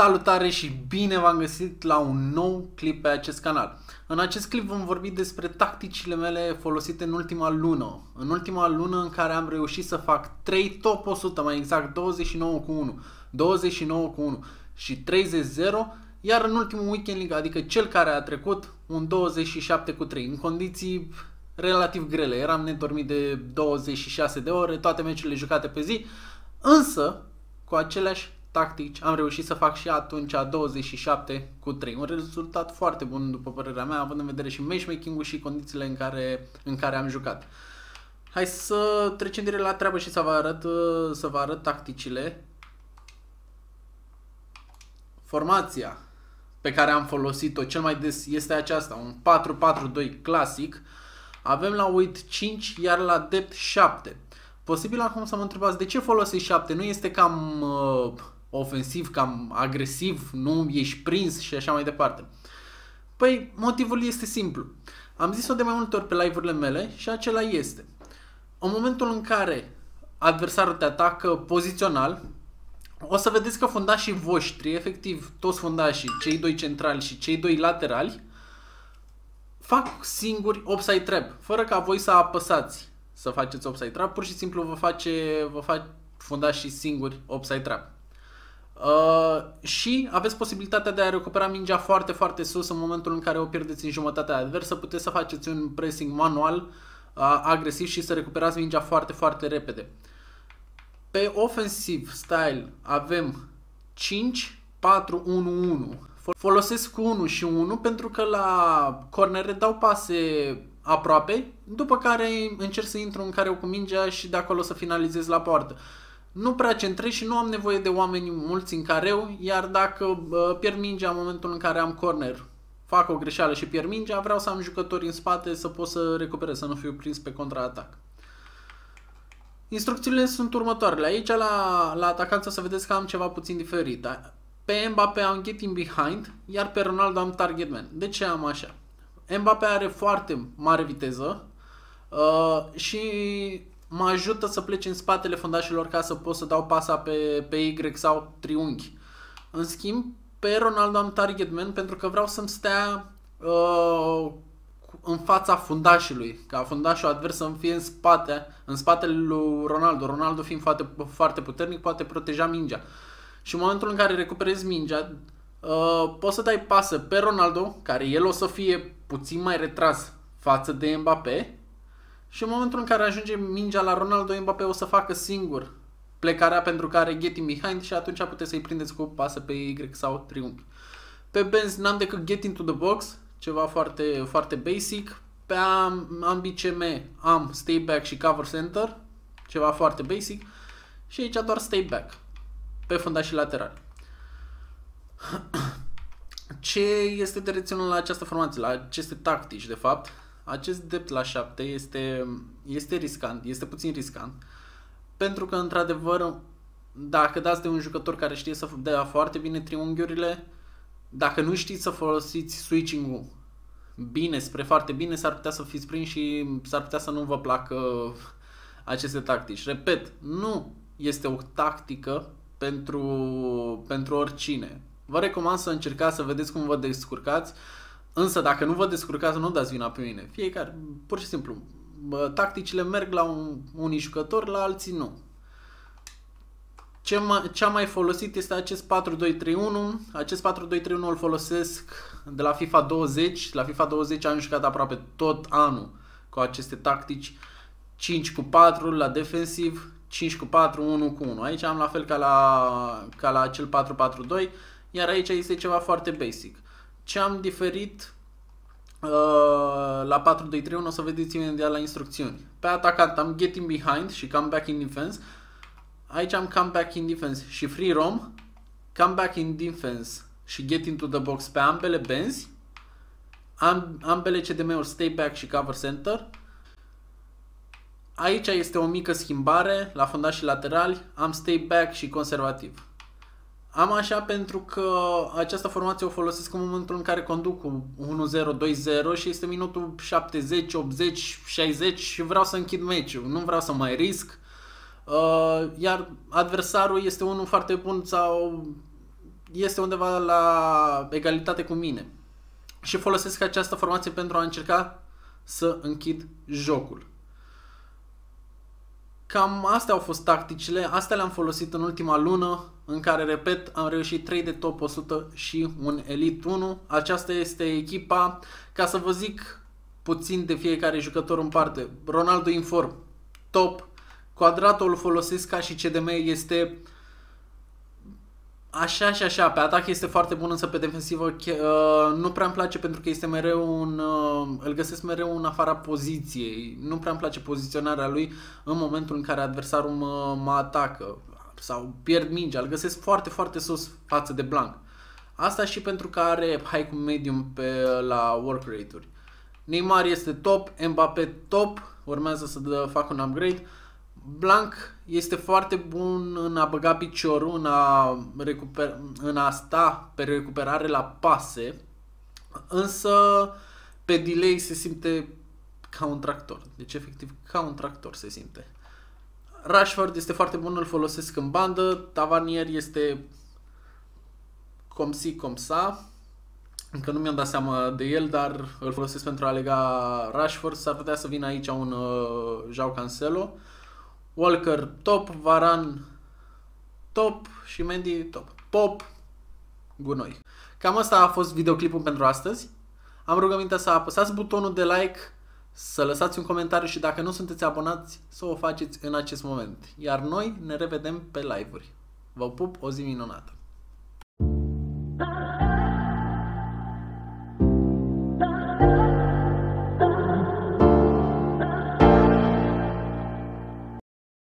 Salutare și bine v-am găsit la un nou clip pe acest canal. În acest clip vom vorbi despre tacticile mele folosite în ultima lună. În ultima lună în care am reușit să fac 3 top 100, mai exact 29 cu 1, 29 cu 1 și 30 0, iar în ultimul weekend, adică cel care a trecut, un 27 cu 3, în condiții relativ grele. Eram nedormit de 26 de ore, toate meciurile jucate pe zi, însă cu aceleași tactici am reușit să fac și atunci 27 cu 3. Un rezultat foarte bun după părerea mea, având în vedere și matchmaking-ul și condițiile în care, în care am jucat. Hai să trecem direct la treabă și să vă arăt, să vă arăt tacticile. Formația pe care am folosit-o cel mai des este aceasta, un 4-4-2 clasic. Avem la uit 5, iar la depth 7. Posibil acum să mă întrebați de ce folosești 7, nu este cam uh, ofensiv, cam agresiv, nu ești prins și așa mai departe? Păi, motivul este simplu. Am zis-o de mai multe ori pe live-urile mele și acela este. În momentul în care adversarul te atacă pozițional, o să vedeți că fundașii voștri, efectiv toți fundașii, cei doi centrali și cei doi laterali, fac singuri upside trap, fără ca voi să apăsați să faceți upside trap, pur și simplu vă face, vă face fundașii singuri upside trap. Uh, și aveți posibilitatea de a recupera mingea foarte, foarte sus în momentul în care o pierdeți în jumătatea adversă. Puteți să faceți un pressing manual uh, agresiv și să recuperați mingea foarte, foarte repede. Pe ofensiv style avem 5, 4, 1, 1. Folosesc 1 și 1 pentru că la cornere dau pase aproape, după care încerc să intru în care cu mingea și de acolo să finalizez la poartă. Uh, nu prea centrez și nu am nevoie de oameni mulți în careu, iar dacă pierd mingea în momentul în care am corner, fac o greșeală și pierd mingea, vreau să am jucători în spate să pot să recuperez, să nu fiu prins pe contraatac. Instrucțiunile sunt următoarele. Aici la, la atacanță să vedeți că am ceva puțin diferit. Pe Mbappé am getting behind, iar pe Ronaldo am target man. De ce am așa? Mbappé are foarte mare viteză uh, și mă ajută să pleci în spatele fundașilor ca să pot să dau pasa pe, pe Y sau triunghi. În schimb, pe Ronaldo am target man pentru că vreau să-mi stea uh, în fața fundașului, ca fundașul advers să-mi fie în spate, în spatele lui Ronaldo. Ronaldo fiind foarte, foarte puternic, poate proteja mingea. Și în momentul în care recuperezi mingea, uh, poți să dai pasă pe Ronaldo, care el o să fie puțin mai retras față de Mbappé, și în momentul în care ajunge mingea la Ronaldo, Mbappé o să facă singur plecarea pentru care getting behind și atunci puteți să-i prindeți cu pasă pe Y sau triunghi. Pe Benz n-am decât get into the box, ceva foarte, foarte basic. Pe am, am BCM am stay back și cover center, ceva foarte basic. Și aici doar stay back, pe funda și lateral. Ce este de reținut la această formație, la aceste tactici, de fapt? acest drept la 7 este, este riscant, este puțin riscant, pentru că, într-adevăr, dacă dați de un jucător care știe să dea foarte bine triunghiurile, dacă nu știți să folosiți switching-ul bine, spre foarte bine, s-ar putea să fiți prins și s-ar putea să nu vă placă aceste tactici. Repet, nu este o tactică pentru, pentru oricine. Vă recomand să încercați să vedeți cum vă descurcați. Însă dacă nu vă descurcați, nu dați vina pe mine. Fiecare, pur și simplu, tacticile merg la un, unii jucători, la alții nu. Ce ce am mai folosit este acest 4-2-3-1. Acest 4-2-3-1 îl folosesc de la FIFA 20. La FIFA 20 am jucat aproape tot anul cu aceste tactici. 5 cu 4 la defensiv, 5 cu 4, 1 cu 1. Aici am la fel ca la, ca la acel 4-4-2, iar aici este ceva foarte basic. Ce am diferit uh, la 4-2-3-1 o să vedeți imediat la instrucțiuni. Pe atacant am getting behind și come back in defense. Aici am come back in defense și free roam, back in defense și get into the box pe ambele benzi, am, ambele CDM-uri stay back și cover center. Aici este o mică schimbare la fundași și laterali, am stay back și conservativ. Am așa pentru că această formație o folosesc în momentul în care conduc cu 1-0, 2-0 și este minutul 70, 80, 60 și vreau să închid meciul. Nu vreau să mai risc. Uh, iar adversarul este unul foarte bun sau este undeva la egalitate cu mine. Și folosesc această formație pentru a încerca să închid jocul. Cam astea au fost tacticile, astea le-am folosit în ultima lună, în care, repet, am reușit 3 de top 100 și un Elite 1. Aceasta este echipa, ca să vă zic puțin de fiecare jucător în parte. Ronaldo Inform, top. Quadratul îl folosesc ca și CDM, este uh, Așa și așa, pe atac este foarte bun, însă pe defensivă uh, nu prea îmi place pentru că este mereu un, uh, îl găsesc mereu în afara poziției. Nu prea îmi place poziționarea lui în momentul în care adversarul mă, mă atacă sau pierd mingea, îl găsesc foarte, foarte sus față de blank. Asta și pentru că are high medium pe, uh, la work rate-uri. Neymar este top, Mbappé top, urmează să fac un upgrade. Blanc este foarte bun în a băga piciorul, în a, recuper- în a sta pe recuperare la pase, însă pe delay se simte ca un tractor. Deci efectiv ca un tractor se simte. Rashford este foarte bun, îl folosesc în bandă, Tavanier este cum si, cum sa. Încă nu mi-am dat seama de el, dar îl folosesc pentru a lega Rashford. S-ar putea să vină aici un uh, Jau Cancelo. Uh, Walker top, Varan top și Mendy top. Pop, gunoi. Cam asta a fost videoclipul pentru astăzi. Am rugămintea să apăsați butonul de like, să lăsați un comentariu și dacă nu sunteți abonați, să o faceți în acest moment. Iar noi ne revedem pe live-uri. Vă pup o zi minunată!